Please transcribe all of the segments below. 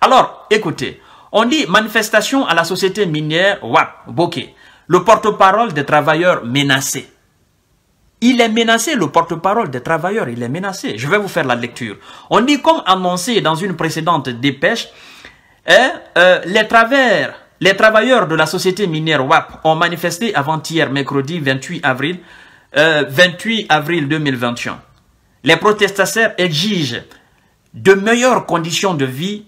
Alors, écoutez, on dit manifestation à la société minière WAP, le porte-parole des travailleurs menacés. Il est menacé, le porte-parole des travailleurs, il est menacé. Je vais vous faire la lecture. On dit, comme annoncé dans une précédente dépêche, hein, euh, les, les travailleurs de la société minière WAP ont manifesté avant-hier, mercredi 28 avril, 28 euh, avril 2021. Les protestataires exigent de meilleures conditions de vie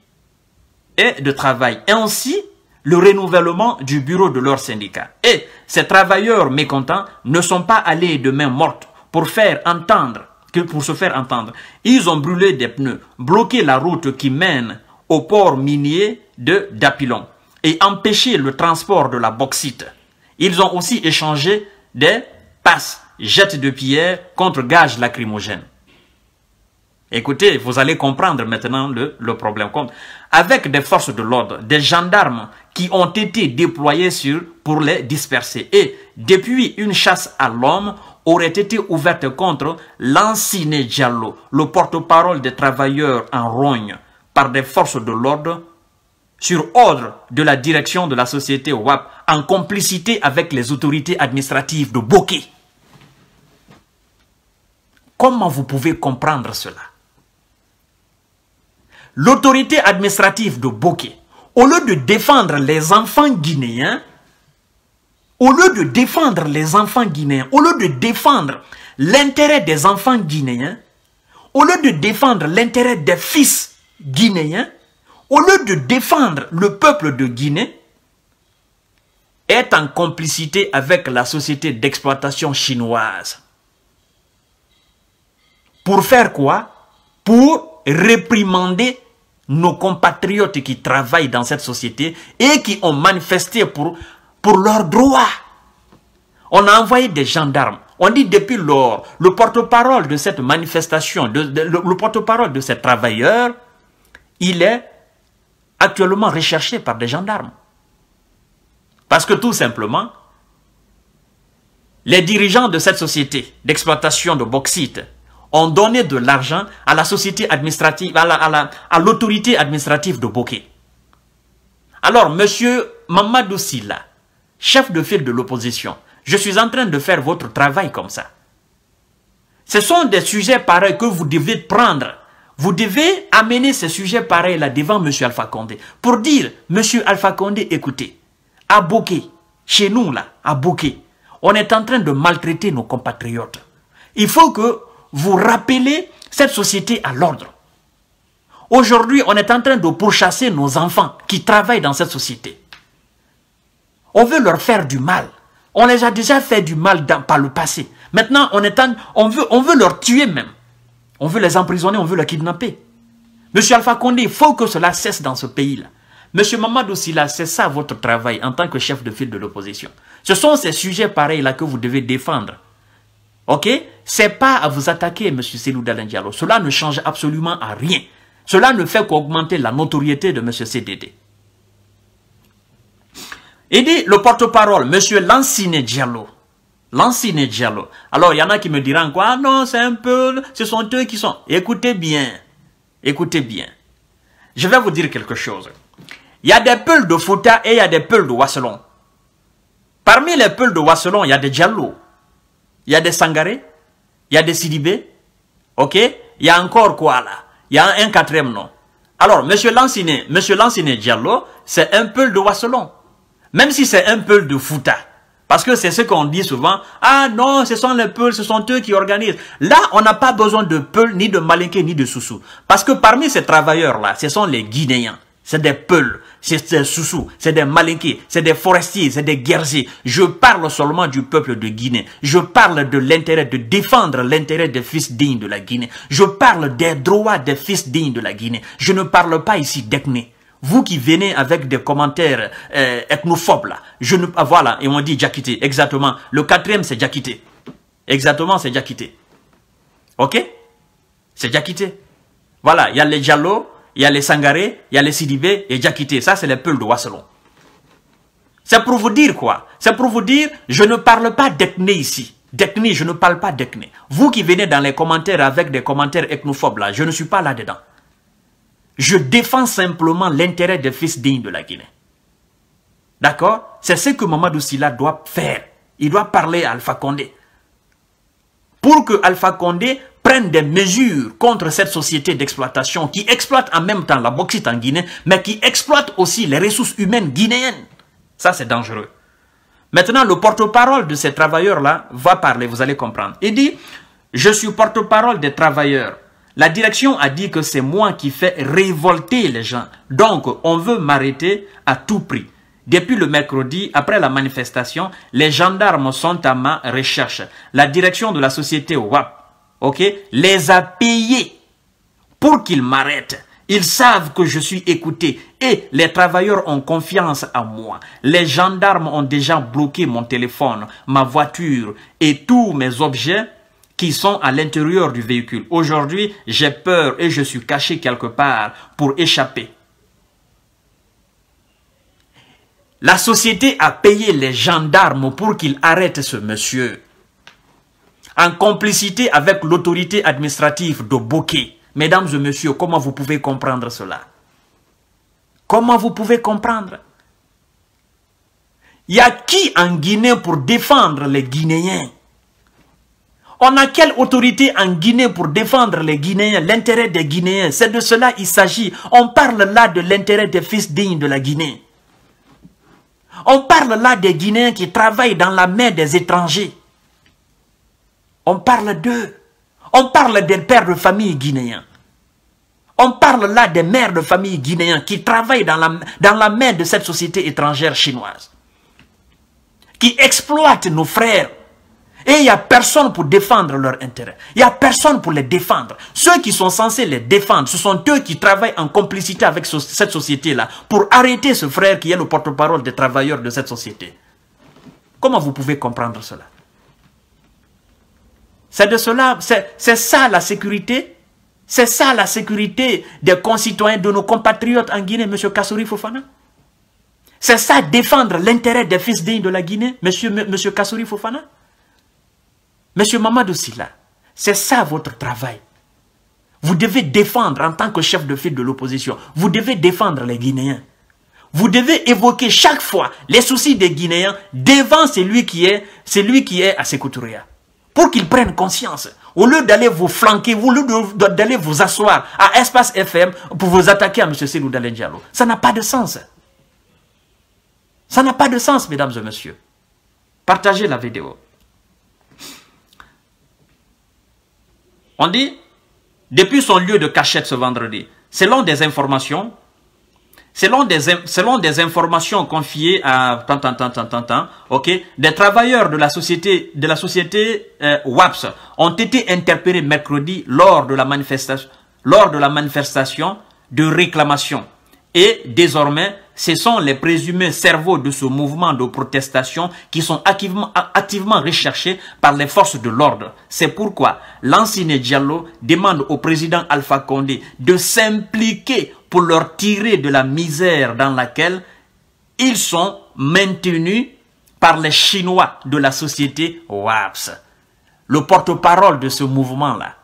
et de travail, ainsi le renouvellement du bureau de leur syndicat. Et ces travailleurs mécontents ne sont pas allés de main morte pour faire entendre, pour se faire entendre. Ils ont brûlé des pneus, bloqué la route qui mène au port minier de Dapilon et empêché le transport de la bauxite. Ils ont aussi échangé des passes, jettes de pierre contre gages lacrymogènes. Écoutez, vous allez comprendre maintenant le, problème. Avec des forces de l'ordre, des gendarmes qui ont été déployés sur, pour les disperser. Et depuis, une chasse à l'homme aurait été ouverte contre l'ancien Diallo, le porte-parole des travailleurs en rogne, par des forces de l'ordre sur ordre de la direction de la société WAP en complicité avec les autorités administratives de Bokeh. Comment vous pouvez comprendre cela l'autorité administrative de Boké, au lieu de défendre les enfants guinéens, au lieu de défendre les enfants guinéens, au lieu de défendre l'intérêt des enfants guinéens, au lieu de défendre l'intérêt des fils guinéens, au lieu de défendre le peuple de Guinée, est en complicité avec la société d'exploitation chinoise. Pour faire quoi Pour réprimander nos compatriotes qui travaillent dans cette société et qui ont manifesté pour, pour leurs droits. On a envoyé des gendarmes. On dit depuis lors, le porte-parole de cette manifestation, le porte-parole de ces travailleurs, il est actuellement recherché par des gendarmes. Parce que tout simplement, les dirigeants de cette société d'exploitation de bauxite ont donné de l'argent à la société administrative, à l'autorité à administrative de Boké. Alors, monsieur Mamadou Silla, chef de file de l'opposition, je suis en train de faire votre travail comme ça. Ce sont des sujets pareils que vous devez prendre. Vous devez amener ces sujets pareils là devant monsieur Alpha Condé pour dire, monsieur Alpha Condé, écoutez, à Boké, chez nous là, à Boké, on est en train de maltraiter nos compatriotes. Il faut que vous rappelez cette société à l'ordre. Aujourd'hui, on est en train de pourchasser nos enfants qui travaillent dans cette société. On veut leur faire du mal. On les a déjà fait du mal dans, par le passé. Maintenant, on, est en, on, veut, on veut leur tuer même. On veut les emprisonner, on veut les kidnapper. Monsieur Alpha Condé, il faut que cela cesse dans ce pays-là. Monsieur Mamadou Silla, c'est ça votre travail en tant que chef de file de l'opposition. Ce sont ces sujets pareils-là que vous devez défendre. Ok C'est pas à vous attaquer, M. Selou Diallo. Cela ne change absolument à rien. Cela ne fait qu'augmenter la notoriété de M. CDD. Il dit le porte-parole, M. Lancine Diallo. Lancine Diallo. Alors, il y en a qui me diront quoi Non, c'est un peu... Ce sont eux qui sont... Écoutez bien. Écoutez bien. Je vais vous dire quelque chose. Il y a des peuls de Fouta et il y a des peuls de Wasselon. Parmi les peuls de Wasselon, il y a des Diallo il y a des Sangaré, il y a des Sidibé, ok Il y a encore quoi là Il y a un, quatrième nom. Alors, Monsieur Lanciné, Monsieur Lanciné Diallo, c'est un peu de Wasselon. Même si c'est un peu de Fouta. Parce que c'est ce qu'on dit souvent. Ah non, ce sont les Peuls, ce sont eux qui organisent. Là, on n'a pas besoin de Peuls, ni de malinqués, ni de Soussou. Parce que parmi ces travailleurs-là, ce sont les Guinéens. C'est des Peuls c'est des Soussous, c'est des Malinqués, c'est des forestiers, c'est des guerriers. Je parle seulement du peuple de Guinée. Je parle de l'intérêt de défendre l'intérêt des fils dignes de la Guinée. Je parle des droits des fils dignes de la Guinée. Je ne parle pas ici d'Ekné. Vous qui venez avec des commentaires euh, ethnophobes là, je ne, ah, voilà, et on dit djakité. exactement. Le quatrième c'est djakité. Exactement, c'est djakité. Ok C'est djakité. Voilà, il y a les Jallo, il y a les Sangaré, il y a les Sidibé et quitté. Ça, c'est les peuples de Wasselon. C'est pour vous dire quoi C'est pour vous dire, je ne parle pas d'ethné ici. D'ethnie, je ne parle pas d'ethnie. Vous qui venez dans les commentaires avec des commentaires ethnophobes là, je ne suis pas là-dedans. Je défends simplement l'intérêt des fils dignes de la Guinée. D'accord C'est ce que Mamadou Silla doit faire. Il doit parler à Alpha Condé. Pour que Alpha Condé prennent des mesures contre cette société d'exploitation qui exploite en même temps la bauxite en Guinée, mais qui exploite aussi les ressources humaines guinéennes. Ça, c'est dangereux. Maintenant, le porte-parole de ces travailleurs-là va parler, vous allez comprendre. Il dit, je suis porte-parole des travailleurs. La direction a dit que c'est moi qui fais révolter les gens. Donc, on veut m'arrêter à tout prix. Depuis le mercredi, après la manifestation, les gendarmes sont à ma recherche. La direction de la société WAP les a payés pour qu'ils m'arrêtent. Ils savent que je suis écouté et les travailleurs ont confiance en moi. Les gendarmes ont déjà bloqué mon téléphone, ma voiture et tous mes objets qui sont à l'intérieur du véhicule. Aujourd'hui, j'ai peur et je suis caché quelque part pour échapper. La société a payé les gendarmes pour qu'ils arrêtent ce monsieur en complicité avec l'autorité administrative de Bokeh. Mesdames et messieurs, comment vous pouvez comprendre cela Comment vous pouvez comprendre Il y a qui en Guinée pour défendre les Guinéens On a quelle autorité en Guinée pour défendre les Guinéens, l'intérêt des Guinéens C'est de cela qu'il s'agit. On parle là de l'intérêt des fils dignes de la Guinée. On parle là des Guinéens qui travaillent dans la main des étrangers. On parle d'eux. On parle des pères de famille guinéens. On parle là des mères de famille guinéens qui travaillent dans la, dans la main de cette société étrangère chinoise. Qui exploitent nos frères. Et il n'y a personne pour défendre leurs intérêts. Il n'y a personne pour les défendre. Ceux qui sont censés les défendre, ce sont eux qui travaillent en complicité avec cette société-là pour arrêter ce frère qui est le porte-parole des travailleurs de cette société. Comment vous pouvez comprendre cela c'est de cela, c'est ça la sécurité. C'est ça la sécurité des concitoyens, de nos compatriotes en Guinée, M. Kassouri Fofana. C'est ça défendre l'intérêt des fils dignes de la Guinée, M. Monsieur, Kassouri Fofana. M. Mamadou Silla, c'est ça votre travail. Vous devez défendre en tant que chef de file de l'opposition. Vous devez défendre les Guinéens. Vous devez évoquer chaque fois les soucis des Guinéens devant celui qui est, celui qui est à Sécouturia pour qu'ils prennent conscience. Au lieu d'aller vous flanquer, au lieu d'aller vous asseoir à Espace FM pour vous attaquer à M. Sidou Diallo. Ça n'a pas de sens. Ça n'a pas de sens, mesdames et messieurs. Partagez la vidéo. On dit, depuis son lieu de cachette ce vendredi, selon des informations, Selon des, selon des informations confiées à tant, tant, tant, tant, tant, ok, des travailleurs de la société, de la société euh, WAPS ont été interpellés mercredi lors de la manifestation, lors de la manifestation de réclamation. Et désormais, ce sont les présumés cerveaux de ce mouvement de protestation qui sont activement, recherchés par les forces de l'ordre. C'est pourquoi l'ancien Diallo demande au président Alpha Condé de s'impliquer pour leur tirer de la misère dans laquelle ils sont maintenus par les Chinois de la société WAPS. Le porte-parole de ce mouvement-là,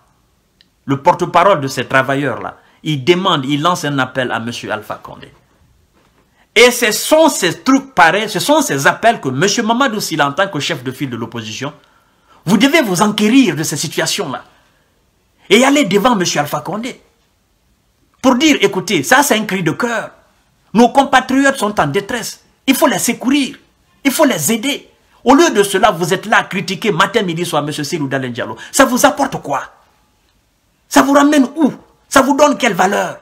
le porte-parole de ces travailleurs-là, il demande, il lance un appel à M. Alpha Condé. Et ce sont ces trucs pareils, ce sont ces appels que M. Mamadou, s'il en tant que chef de file de l'opposition, vous devez vous enquérir de ces situations-là. Et aller devant M. Alpha Condé. Pour dire, écoutez, ça c'est un cri de cœur. Nos compatriotes sont en détresse. Il faut les secourir. Il faut les aider. Au lieu de cela, vous êtes là à critiquer matin, midi, soir, M. Silou Diallo. Ça vous apporte quoi Ça vous ramène où Ça vous donne quelle valeur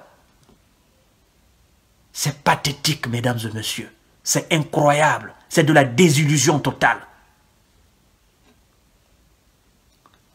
c'est pathétique, mesdames et messieurs. C'est incroyable. C'est de la désillusion totale.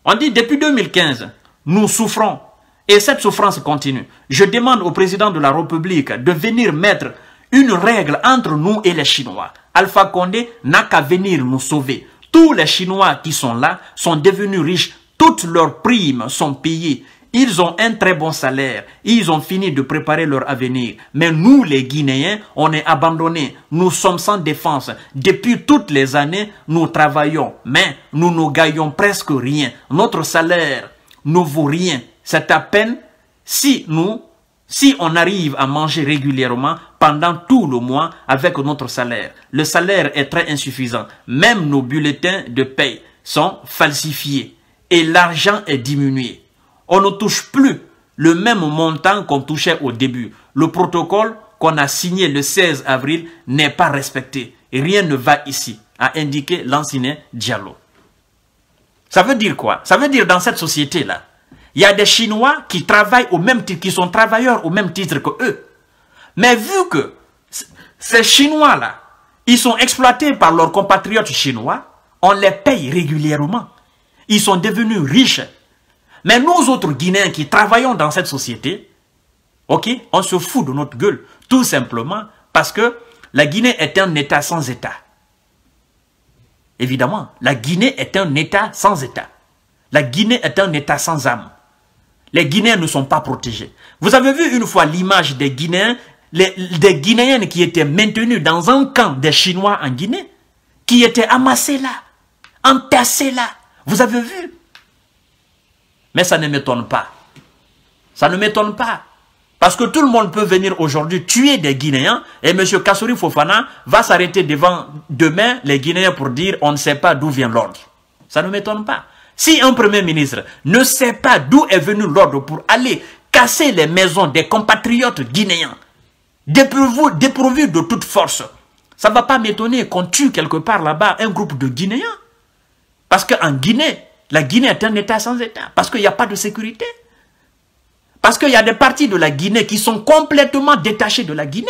On dit depuis 2015, nous souffrons. Et cette souffrance continue. Je demande au président de la République de venir mettre une règle entre nous et les Chinois. Alpha Condé n'a qu'à venir nous sauver. Tous les Chinois qui sont là sont devenus riches. Toutes leurs primes sont payées. Ils ont un très bon salaire. Ils ont fini de préparer leur avenir. Mais nous, les Guinéens, on est abandonnés. Nous sommes sans défense. Depuis toutes les années, nous travaillons. Mais nous ne gagnons presque rien. Notre salaire ne vaut rien. C'est à peine si nous, si on arrive à manger régulièrement pendant tout le mois avec notre salaire. Le salaire est très insuffisant. Même nos bulletins de paie sont falsifiés. Et l'argent est diminué on ne touche plus le même montant qu'on touchait au début. Le protocole qu'on a signé le 16 avril n'est pas respecté. rien ne va ici, a indiqué l'ancien Diallo. Ça veut dire quoi Ça veut dire dans cette société-là, il y a des Chinois qui travaillent au même titre, qui sont travailleurs au même titre que eux. Mais vu que ces Chinois-là, ils sont exploités par leurs compatriotes chinois, on les paye régulièrement. Ils sont devenus riches mais nous autres Guinéens qui travaillons dans cette société, ok, on se fout de notre gueule, tout simplement parce que la Guinée est un État sans État. Évidemment, la Guinée est un État sans État. La Guinée est un État sans âme. Les Guinéens ne sont pas protégés. Vous avez vu une fois l'image des Guinéens, les, des Guinéennes qui étaient maintenues dans un camp des Chinois en Guinée, qui étaient amassés là, entassées là. Vous avez vu mais ça ne m'étonne pas. Ça ne m'étonne pas. Parce que tout le monde peut venir aujourd'hui tuer des Guinéens et M. Kassouri Fofana va s'arrêter devant demain les Guinéens pour dire on ne sait pas d'où vient l'ordre. Ça ne m'étonne pas. Si un Premier ministre ne sait pas d'où est venu l'ordre pour aller casser les maisons des compatriotes guinéens, dépourvus de toute force, ça ne va pas m'étonner qu'on tue quelque part là-bas un groupe de Guinéens. Parce qu'en Guinée, la Guinée est un État sans État, parce qu'il n'y a pas de sécurité. Parce qu'il y a des parties de la Guinée qui sont complètement détachées de la Guinée.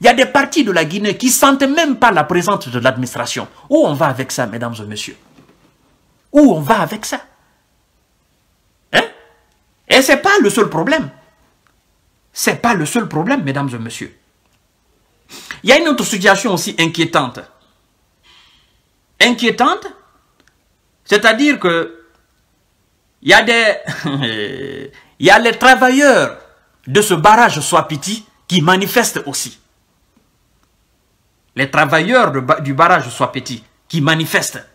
Il y a des parties de la Guinée qui ne sentent même pas la présence de l'administration. Où on va avec ça, mesdames et messieurs Où on va avec ça hein? Et ce n'est pas le seul problème. Ce n'est pas le seul problème, mesdames et messieurs. Il y a une autre situation aussi inquiétante. Inquiétante c'est-à-dire que il y a des il y a les travailleurs de ce barrage Swapiti qui manifestent aussi. Les travailleurs du barrage Swapiti qui manifestent.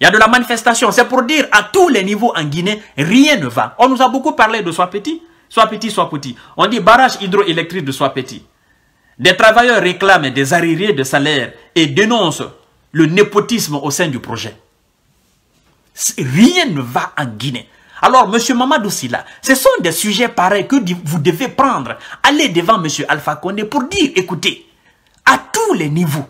Il y a de la manifestation. C'est pour dire à tous les niveaux en Guinée, rien ne va. On nous a beaucoup parlé de Swapiti. Swapiti, Swapiti. On dit barrage hydroélectrique de Swapiti. Des travailleurs réclament des arriérés de salaire et dénoncent le népotisme au sein du projet. Rien ne va en Guinée. Alors, Monsieur Mamadou Sila, ce sont des sujets pareils que vous devez prendre. Allez devant Monsieur Alpha Condé pour dire, écoutez, à tous les niveaux,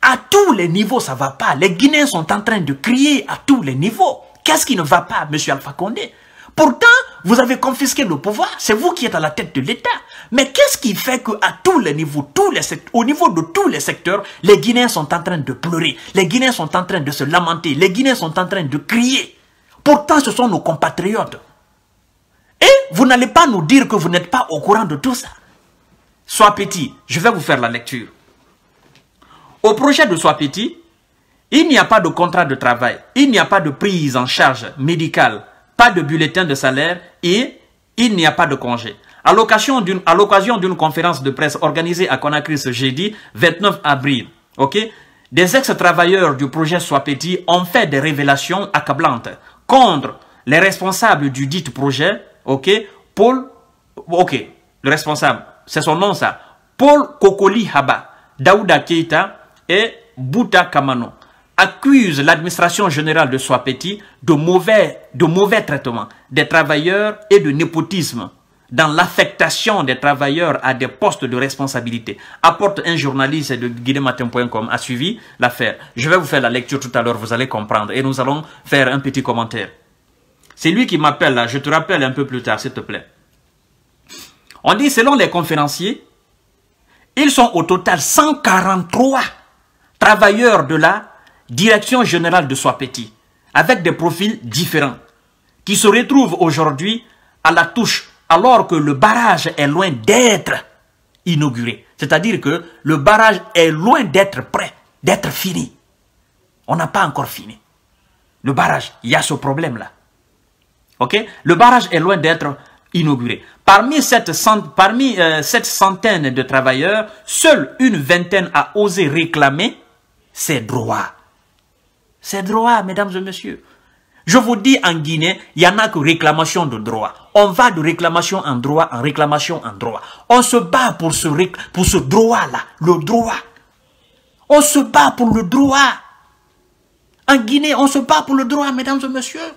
à tous les niveaux, ça va pas. Les Guinéens sont en train de crier à tous les niveaux. Qu'est-ce qui ne va pas, Monsieur Alpha Condé Pourtant, vous avez confisqué le pouvoir, c'est vous qui êtes à la tête de l'État. Mais qu'est-ce qui fait qu'à tous les niveaux, tous les au niveau de tous les secteurs, les Guinéens sont en train de pleurer, les Guinéens sont en train de se lamenter, les Guinéens sont en train de crier. Pourtant, ce sont nos compatriotes. Et vous n'allez pas nous dire que vous n'êtes pas au courant de tout ça. Sois petit, je vais vous faire la lecture. Au projet de Sois petit, il n'y a pas de contrat de travail, il n'y a pas de prise en charge médicale, pas de bulletin de salaire et il n'y a pas de congé. À l'occasion d'une conférence de presse organisée à Conakry ce jeudi 29 avril, ok, des ex-travailleurs du projet Swapeti ont fait des révélations accablantes contre les responsables du dit projet, ok, Paul, ok, le responsable, c'est son nom ça, Paul Kokoli Haba, Daouda Keita et Bouta Kamano accuse l'administration générale de soi de mauvais, de mauvais traitement des travailleurs et de népotisme dans l'affectation des travailleurs à des postes de responsabilité. Apporte un journaliste de guidematin.com a suivi l'affaire. Je vais vous faire la lecture tout à l'heure, vous allez comprendre. Et nous allons faire un petit commentaire. C'est lui qui m'appelle là, je te rappelle un peu plus tard, s'il te plaît. On dit, selon les conférenciers, ils sont au total 143 travailleurs de la direction générale de sois avec des profils différents, qui se retrouvent aujourd'hui à la touche alors que le barrage est loin d'être inauguré. C'est-à-dire que le barrage est loin d'être prêt, d'être fini. On n'a pas encore fini. Le barrage, il y a ce problème-là. ok Le barrage est loin d'être inauguré. Parmi, cette, parmi euh, cette centaine de travailleurs, seule une vingtaine a osé réclamer ses droits. C'est droit, mesdames et messieurs. Je vous dis, en Guinée, il n'y en a que réclamation de droit. On va de réclamation en droit en réclamation en droit. On se bat pour ce, pour ce droit-là, le droit. On se bat pour le droit. En Guinée, on se bat pour le droit, mesdames et messieurs.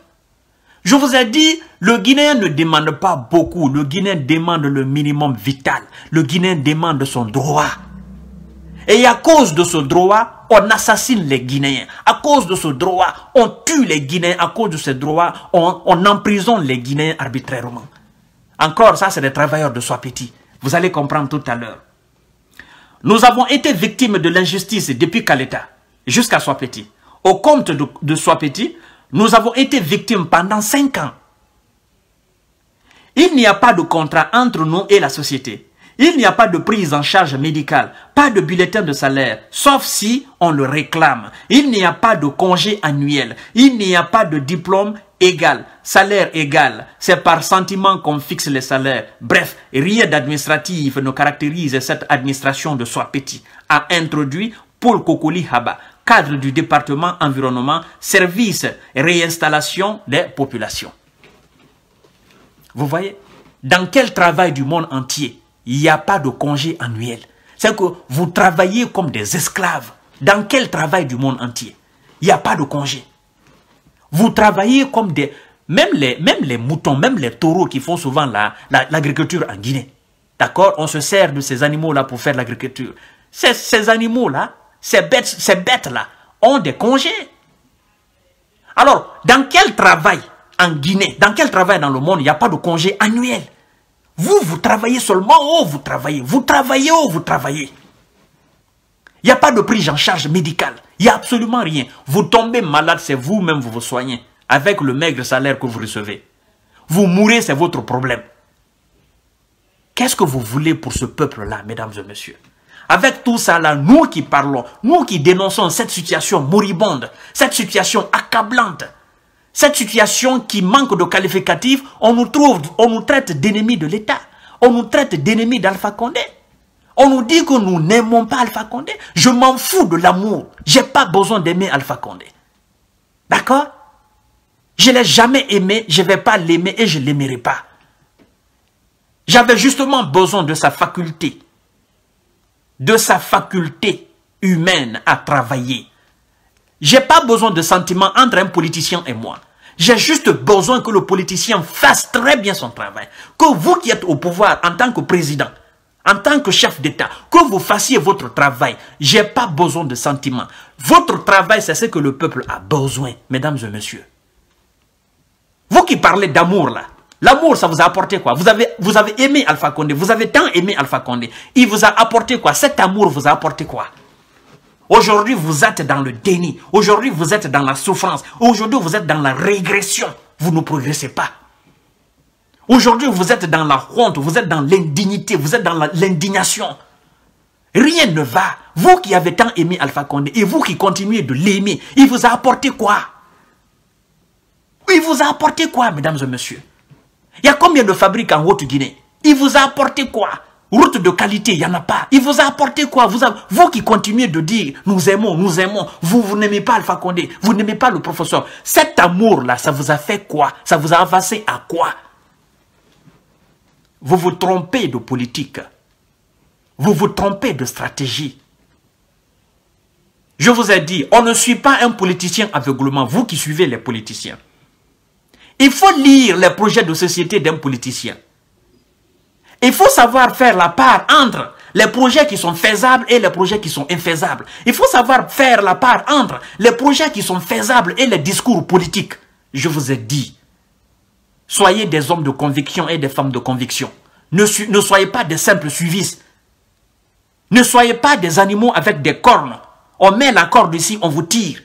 Je vous ai dit, le Guinéen ne demande pas beaucoup. Le Guinéen demande le minimum vital. Le Guinéen demande son droit. Et à cause de ce droit, on assassine les Guinéens. À cause de ce droit, on tue les Guinéens. À cause de ce droit, on, emprisonne les Guinéens arbitrairement. Encore, ça, c'est des travailleurs de soi Vous allez comprendre tout à l'heure. Nous avons été victimes de l'injustice depuis Kaleta jusqu'à soi Au compte de, de nous avons été victimes pendant cinq ans. Il n'y a pas de contrat entre nous et la société. Il n'y a pas de prise en charge médicale, pas de bulletin de salaire, sauf si on le réclame. Il n'y a pas de congé annuel, il n'y a pas de diplôme égal, salaire égal. C'est par sentiment qu'on fixe les salaires. Bref, rien d'administratif ne caractérise cette administration de soi petit, a introduit Paul Kokoli Haba, cadre du département environnement, service réinstallation des populations. Vous voyez, dans quel travail du monde entier il n'y a pas de congé annuel. C'est que vous travaillez comme des esclaves. Dans quel travail du monde entier Il n'y a pas de congé. Vous travaillez comme des... Même les, même les moutons, même les taureaux qui font souvent l'agriculture en Guinée. D'accord On se sert de ces animaux-là pour faire l'agriculture. Ces, animaux-là, ces bêtes-là, ces bêtes ont des congés. Alors, dans quel travail en Guinée, dans quel travail dans le monde, il n'y a pas de congé annuel vous, vous travaillez seulement, où oh, vous travaillez. Vous travaillez, où oh, vous travaillez. Il n'y a pas de prise en charge médicale. Il n'y a absolument rien. Vous tombez malade, c'est vous-même, vous vous soignez. Avec le maigre salaire que vous recevez. Vous mourrez, c'est votre problème. Qu'est-ce que vous voulez pour ce peuple-là, mesdames et messieurs Avec tout ça là, nous qui parlons, nous qui dénonçons cette situation moribonde, cette situation accablante, cette situation qui manque de qualificatifs, on nous, trouve, on nous traite d'ennemis de l'État. On nous traite d'ennemis d'Alpha Condé. On nous dit que nous n'aimons pas Alpha Condé. Je m'en fous de l'amour. Je n'ai pas besoin d'aimer Alpha Condé. D'accord Je l'ai jamais aimé, je vais pas l'aimer et je l'aimerai pas. J'avais justement besoin de sa faculté, de sa faculté humaine à travailler. J'ai pas besoin de sentiments entre un politicien et moi. J'ai juste besoin que le politicien fasse très bien son travail. Que vous qui êtes au pouvoir en tant que président, en tant que chef d'État, que vous fassiez votre travail. J'ai pas besoin de sentiments. Votre travail, c'est ce que le peuple a besoin, mesdames et messieurs. Vous qui parlez d'amour là, L'amour, ça vous a apporté quoi vous avez, vous avez aimé Alpha Condé, vous avez tant aimé Alpha Condé. Il vous a apporté quoi Cet amour vous a apporté quoi Aujourd'hui, vous êtes dans le déni. Aujourd'hui, vous êtes dans la souffrance. Aujourd'hui, vous êtes dans la régression. Vous ne progressez pas. Aujourd'hui, vous êtes dans la honte, vous êtes dans l'indignité, vous êtes dans l'indignation. Rien ne va. Vous qui avez tant aimé Alpha Condé et vous qui continuez de l'aimer, il vous a apporté quoi Il vous a apporté quoi, mesdames et messieurs Il y a combien de fabriques en Haute-Guinée Il vous a apporté quoi Route de qualité, il n'y en a pas. Il vous a apporté quoi vous, vous qui continuez de dire, nous aimons, nous aimons, vous, vous n'aimez pas Alpha Condé, vous n'aimez pas le professeur. Cet amour-là, ça vous a fait quoi Ça vous a avancé à quoi Vous vous trompez de politique. Vous vous trompez de stratégie. Je vous ai dit, on ne suit pas un politicien aveuglement, vous qui suivez les politiciens. Il faut lire les projets de société d'un politicien. Il faut savoir faire la part entre les projets qui sont faisables et les projets qui sont infaisables. Il faut savoir faire la part entre les projets qui sont faisables et les discours politiques. Je vous ai dit, soyez des hommes de conviction et des femmes de conviction. Ne, soyez pas des simples suivistes. Ne soyez pas des animaux avec des cornes. On met la corde ici, on vous tire.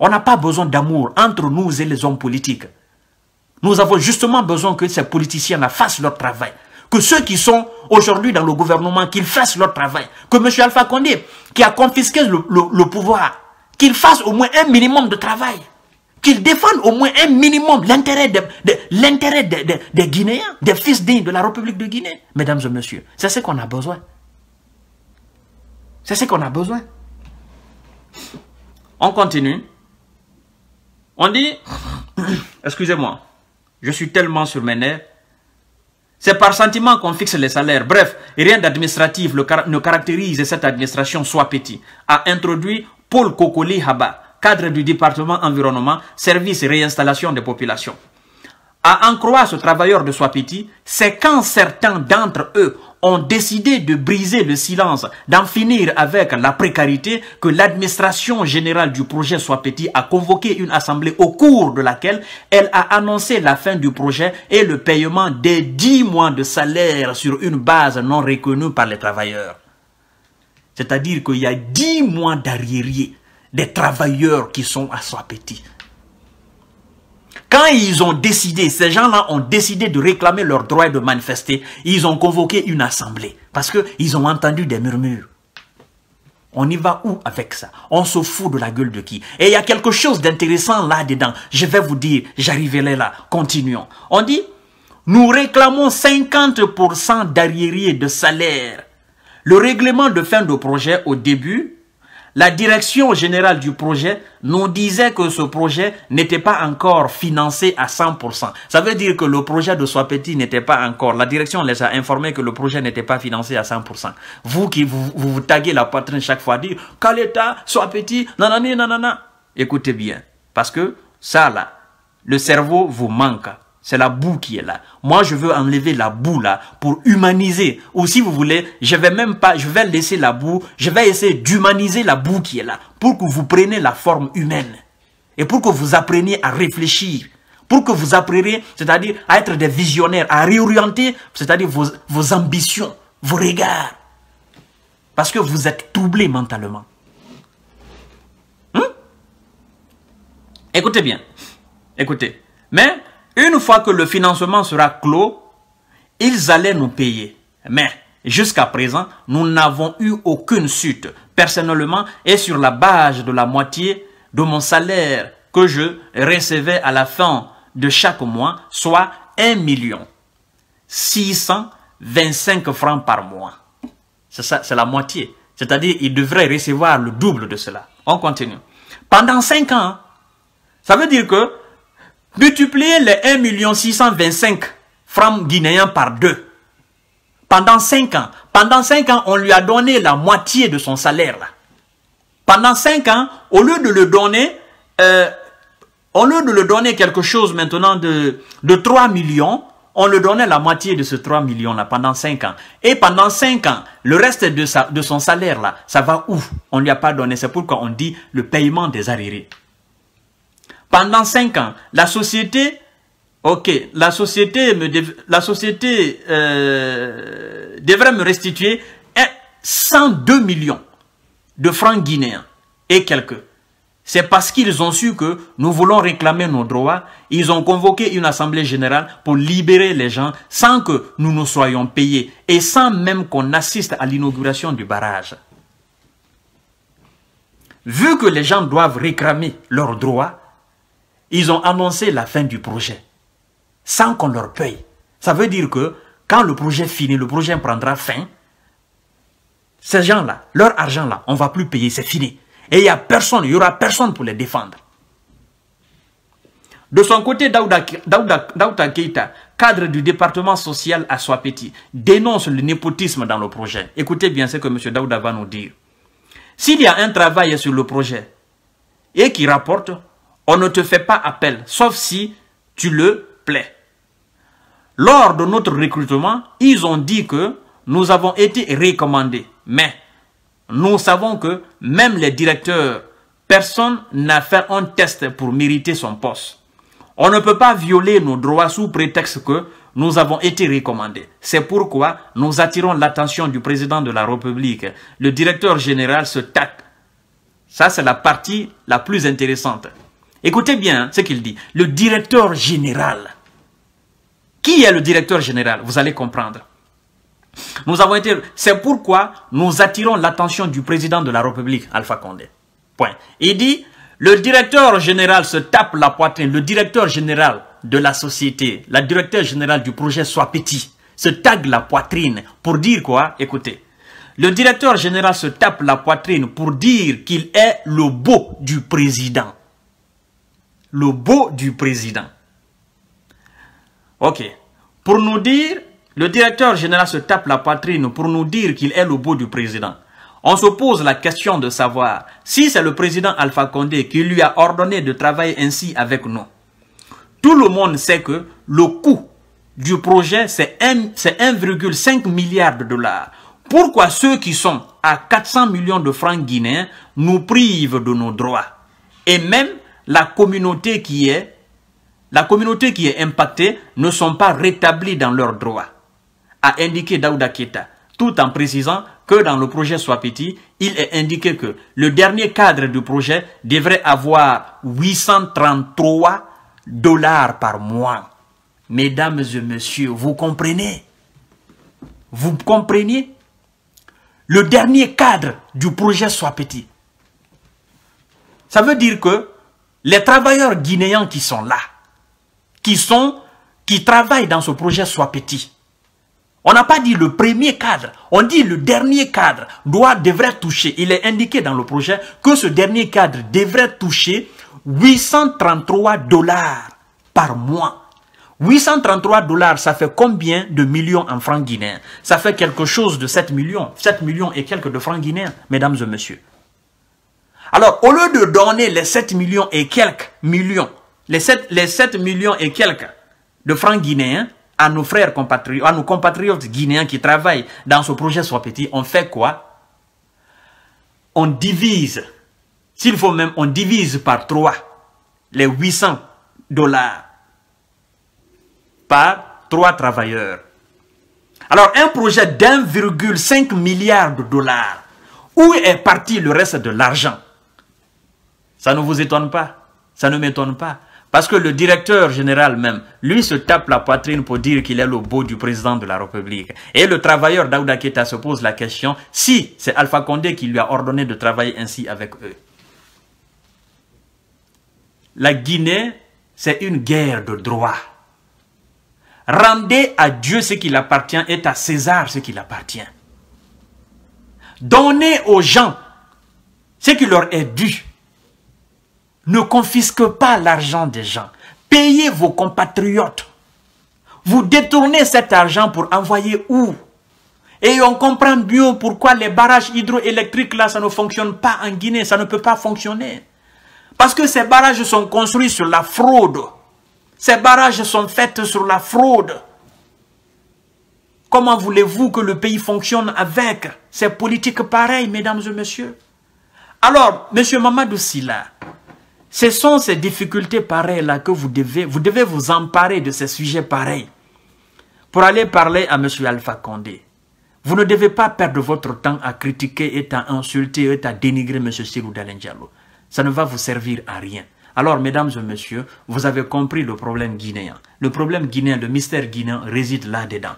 On n'a pas besoin d'amour entre nous et les hommes politiques. Nous avons justement besoin que ces politiciens là, fassent leur travail. Que ceux qui sont aujourd'hui dans le gouvernement, qu'ils fassent leur travail. Que M. Alpha Condé, qui a confisqué le, pouvoir, qu'il fasse au moins un minimum de travail. Qu'il défende au moins un minimum l'intérêt des Guinéens, des fils dignes de la République de Guinée. Mesdames et messieurs, c'est ce qu'on a besoin. C'est ce qu'on a besoin. On continue. On dit... Excusez-moi. Je suis tellement sur mes nerfs. C'est par sentiment qu'on fixe les salaires. Bref, rien d'administratif ne caractérise cette administration soit petit. A introduit Paul Kokoli Haba, cadre du département environnement, service et réinstallation des populations. À en croire ce travailleur de Swapiti, c'est quand certains d'entre eux ont décidé de briser le silence, d'en finir avec la précarité, que l'administration générale du projet Swapeti a convoqué une assemblée au cours de laquelle elle a annoncé la fin du projet et le paiement des 10 mois de salaire sur une base non reconnue par les travailleurs. C'est-à-dire qu'il y a 10 mois d'arriérés des travailleurs qui sont à Swapeti. Quand ils ont décidé, ces gens-là ont décidé de réclamer leur droit de manifester, ils ont convoqué une assemblée parce qu'ils ont entendu des murmures. On y va où avec ça On se fout de la gueule de qui Et il y a quelque chose d'intéressant là-dedans. Je vais vous dire, j'arriverai là. Continuons. On dit, nous réclamons 50% d'arriérés de salaire. Le règlement de fin de projet au début la direction générale du projet nous disait que ce projet n'était pas encore financé à 100%. Ça veut dire que le projet de Soapeti n'était pas encore. La direction les a informés que le projet n'était pas financé à 100%. Vous qui vous, vous, taguez la poitrine chaque fois, dire « Caleta, Soi Petit, nanani, nanana ». Écoutez bien, parce que ça là, le cerveau vous manque. C'est la boue qui est là. Moi, je veux enlever la boue là pour humaniser. Ou si vous voulez, je vais même pas, je vais laisser la boue, je vais essayer d'humaniser la boue qui est là pour que vous preniez la forme humaine et pour que vous appreniez à réfléchir, pour que vous appreniez, c'est-à-dire à être des visionnaires, à réorienter, c'est-à-dire vos, ambitions, vos regards. Parce que vous êtes troublé mentalement. Hein? Écoutez bien. Écoutez. Mais une fois que le financement sera clos, ils allaient nous payer. Mais jusqu'à présent, nous n'avons eu aucune suite. Personnellement, et sur la base de la moitié de mon salaire que je recevais à la fin de chaque mois, soit 1,625,000 francs par mois. C'est ça, c'est la moitié. C'est-à-dire, qu'ils devraient recevoir le double de cela. On continue. Pendant 5 ans, ça veut dire que Multipliez les 1 625 francs guinéens par deux. Pendant 5 ans. Pendant 5 ans, on lui a donné la moitié de son salaire. Là. Pendant 5 ans, au lieu de le donner, euh, au lieu de le donner quelque chose maintenant de, de 3 millions, on le donnait la moitié de ce 3 millions-là pendant 5 ans. Et pendant 5 ans, le reste de, de son salaire-là, ça va où On ne lui a pas donné. C'est pourquoi on dit le paiement des arriérés. Pendant cinq ans, la société, ok, la société, me la société euh, devrait me restituer 102 millions de francs guinéens et quelques. C'est parce qu'ils ont su que nous voulons réclamer nos droits, ils ont convoqué une assemblée générale pour libérer les gens sans que nous nous soyons payés et sans même qu'on assiste à l'inauguration du barrage. Vu que les gens doivent réclamer leurs droits, ils ont annoncé la fin du projet sans qu'on leur paye. Ça veut dire que quand le projet finit, le projet prendra fin, ces gens-là, leur argent-là, on ne va plus payer, c'est fini. Et il n'y a personne, il n'y aura personne pour les défendre. De son côté, Daouda, Keita, cadre du département social à Swapeti, dénonce le népotisme dans le projet. Écoutez bien ce que M. Daouda va nous dire. S'il y a un travail sur le projet et qui rapporte, on ne te fait pas appel, sauf si tu le plais. Lors de notre recrutement, ils ont dit que nous avons été recommandés. Mais nous savons que même les directeurs, personne n'a fait un test pour mériter son poste. On ne peut pas violer nos droits sous prétexte que nous avons été recommandés. C'est pourquoi nous attirons l'attention du président de la République. Le directeur général se tape. Ça, c'est la partie la plus intéressante. Écoutez bien hein, ce qu'il dit. Le directeur général. Qui est le directeur général Vous allez comprendre. Nous avons été... C'est pourquoi nous attirons l'attention du président de la République, Alpha Condé. Point. Il dit, le directeur général se tape la poitrine. Le directeur général de la société, le directeur général du projet Soit Petit, se tague la poitrine pour dire quoi Écoutez. Le directeur général se tape la poitrine pour dire qu'il est le beau du président le beau du président. Ok. Pour nous dire, le directeur général se tape la poitrine pour nous dire qu'il est le beau du président. On se pose la question de savoir si c'est le président Alpha Condé qui lui a ordonné de travailler ainsi avec nous. Tout le monde sait que le coût du projet, c'est 1,5 milliard de dollars. Pourquoi ceux qui sont à 400 millions de francs guinéens nous privent de nos droits et même la communauté qui est la communauté qui est impactée ne sont pas rétablis dans leurs droits, a indiqué Daouda Keta, tout en précisant que dans le projet Soit Petit, il est indiqué que le dernier cadre du projet devrait avoir 833 dollars par mois. Mesdames et messieurs, vous comprenez Vous comprenez Le dernier cadre du projet Soit Petit. Ça veut dire que les travailleurs guinéens qui sont là, qui, sont, qui travaillent dans ce projet soient petits. On n'a pas dit le premier cadre, on dit le dernier cadre doit, devrait toucher. Il est indiqué dans le projet que ce dernier cadre devrait toucher 833 dollars par mois. 833 dollars, ça fait combien de millions en francs guinéens Ça fait quelque chose de 7 millions, 7 millions et quelques de francs guinéens, mesdames et messieurs. Alors, au lieu de donner les 7 millions et quelques millions, les 7, les 7 millions et quelques de francs guinéens à nos frères compatriotes, à nos compatriotes guinéens qui travaillent dans ce projet Soit Petit, on fait quoi On divise, s'il faut même, on divise par 3 les 800 dollars par 3 travailleurs. Alors, un projet d'1,5 milliard de dollars, où est parti le reste de l'argent ça ne vous étonne pas. Ça ne m'étonne pas. Parce que le directeur général même, lui se tape la poitrine pour dire qu'il est le beau du président de la République. Et le travailleur Daouda Keta se pose la question si c'est Alpha Condé qui lui a ordonné de travailler ainsi avec eux. La Guinée, c'est une guerre de droit. Rendez à Dieu ce qui appartient et à César ce qui appartient. Donnez aux gens ce qui leur est dû. Ne confisque pas l'argent des gens. Payez vos compatriotes. Vous détournez cet argent pour envoyer où Et on comprend bien pourquoi les barrages hydroélectriques là, ça ne fonctionne pas en Guinée, ça ne peut pas fonctionner. Parce que ces barrages sont construits sur la fraude. Ces barrages sont faits sur la fraude. Comment voulez-vous que le pays fonctionne avec ces politiques pareilles, mesdames et messieurs Alors, monsieur Mamadou Silla, ce sont ces difficultés pareilles-là que vous devez, vous devez vous emparer de ces sujets pareils pour aller parler à M. Alpha Condé. Vous ne devez pas perdre votre temps à critiquer et à insulter et à dénigrer M. Sirou Diallo. Ça ne va vous servir à rien. Alors, mesdames et messieurs, vous avez compris le problème guinéen. Le problème guinéen, le mystère guinéen réside là-dedans.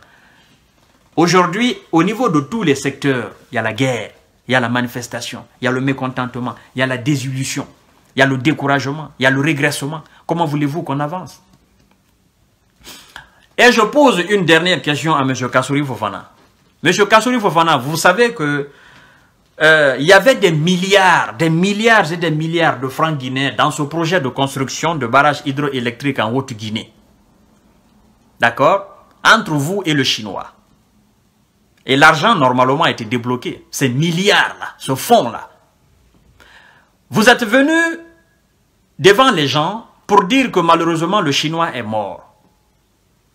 Aujourd'hui, au niveau de tous les secteurs, il y a la guerre, il y a la manifestation, il y a le mécontentement, il y a la désillusion il y a le découragement, il y a le régressement. Comment voulez-vous qu'on avance Et je pose une dernière question à M. Kassouri Fofana. M. Kassouri Fofana, vous savez que euh, il y avait des milliards, des milliards et des milliards de francs guinéens dans ce projet de construction de barrages hydroélectriques en Haute-Guinée. D'accord Entre vous et le Chinois. Et l'argent, normalement, a été débloqué. Ces milliards-là, ce fonds-là. Vous êtes venu devant les gens pour dire que malheureusement le chinois est mort.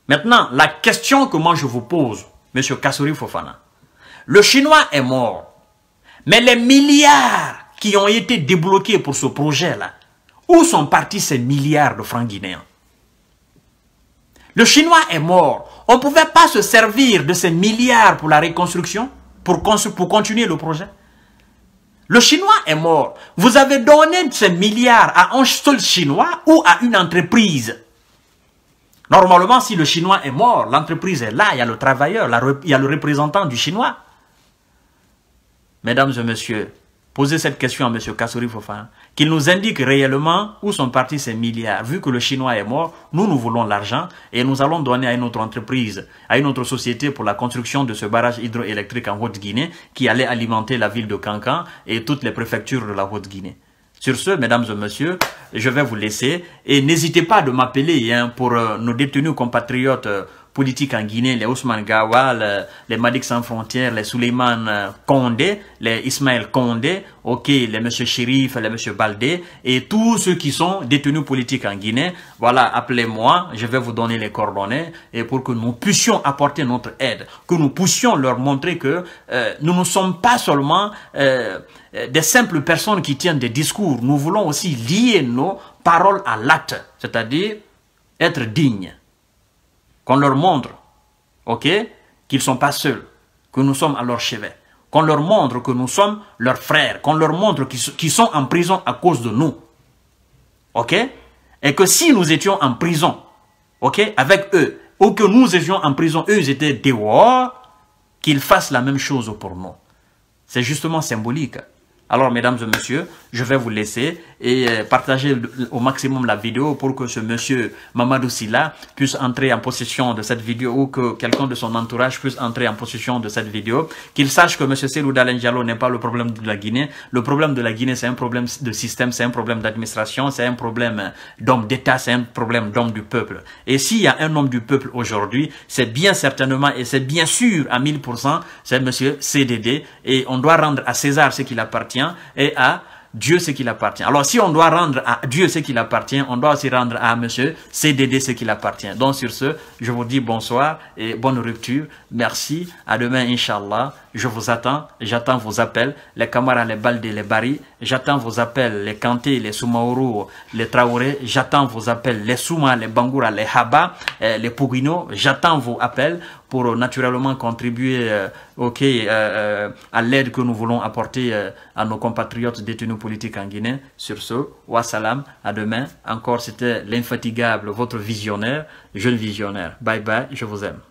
Maintenant, la question que moi je vous pose, M. Kassouri Fofana, le chinois est mort, mais les milliards qui ont été débloqués pour ce projet-là, où sont partis ces milliards de francs guinéens Le chinois est mort. On ne pouvait pas se servir de ces milliards pour la reconstruction, pour, pour continuer le projet le Chinois est mort. Vous avez donné ces milliards à un seul Chinois ou à une entreprise. Normalement, si le Chinois est mort, l'entreprise est là, il y a le travailleur, il y a le représentant du Chinois. Mesdames et messieurs, Posez cette question à M. Kassouri Fofan, qu'il nous indique réellement où sont partis ces milliards. Vu que le Chinois est mort, nous, nous voulons l'argent et nous allons donner à une autre entreprise, à une autre société pour la construction de ce barrage hydroélectrique en Haute-Guinée qui allait alimenter la ville de Cancan et toutes les préfectures de la Haute-Guinée. Sur ce, mesdames et messieurs, je vais vous laisser et n'hésitez pas de m'appeler hein, pour euh, nos détenus compatriotes euh, politique en Guinée, les Ousmane Gawal, les Madik Sans Frontières, les Suleiman Kondé, euh, les Ismaël Kondé, ok, les M. Chérif, les M. Baldé, et tous ceux qui sont détenus politiques en Guinée, voilà, appelez-moi, je vais vous donner les coordonnées, et pour que nous puissions apporter notre aide, que nous puissions leur montrer que euh, nous ne sommes pas seulement euh, des simples personnes qui tiennent des discours, nous voulons aussi lier nos paroles à l'acte, c'est-à-dire être dignes qu'on leur montre, ok, qu'ils sont pas seuls, que nous sommes à leur chevet, qu'on leur montre que nous sommes leurs frères, qu'on leur montre qu'ils sont en prison à cause de nous, ok, et que si nous étions en prison, ok, avec eux, ou que nous étions en prison, eux étaient étaient dehors, qu'ils fassent la même chose pour nous. C'est justement symbolique. Alors, mesdames et messieurs, je vais vous laisser et euh, partager au maximum la vidéo pour que ce monsieur Mamadou Silla puisse entrer en possession de cette vidéo ou que quelqu'un de son entourage puisse entrer en possession de cette vidéo. Qu'il sache que monsieur Selou Dalenjalo n'est pas le problème de la Guinée. Le problème de la Guinée, c'est un problème de système, c'est un problème d'administration, c'est un problème euh, d'homme d'État, c'est un problème d'homme du peuple. Et s'il y a un homme du peuple aujourd'hui, c'est bien certainement et c'est bien sûr à 1000%, c'est monsieur CDD et on doit rendre à César ce qu'il appartient et à Dieu ce qu'il appartient. Alors si on doit rendre à Dieu ce qu'il appartient, on doit aussi rendre à monsieur CDD ce qu'il appartient. Donc sur ce, je vous dis bonsoir et bonne rupture. Merci. À demain, Inch'Allah je vous attends, j'attends vos appels, les camarades, les Balde, les Bari, j'attends vos appels, les Kanté, les Soumaourou, les Traoré, j'attends vos appels, les Souma, les Bangoura, les Haba, eh, les Pourino, j'attends vos appels pour naturellement contribuer euh, euh, euh, à l'aide que nous voulons apporter à nos compatriotes détenus politiques en Guinée. Sur ce, salam, à demain. Encore, c'était l'infatigable, votre visionnaire, jeune visionnaire. Bye bye, je vous aime.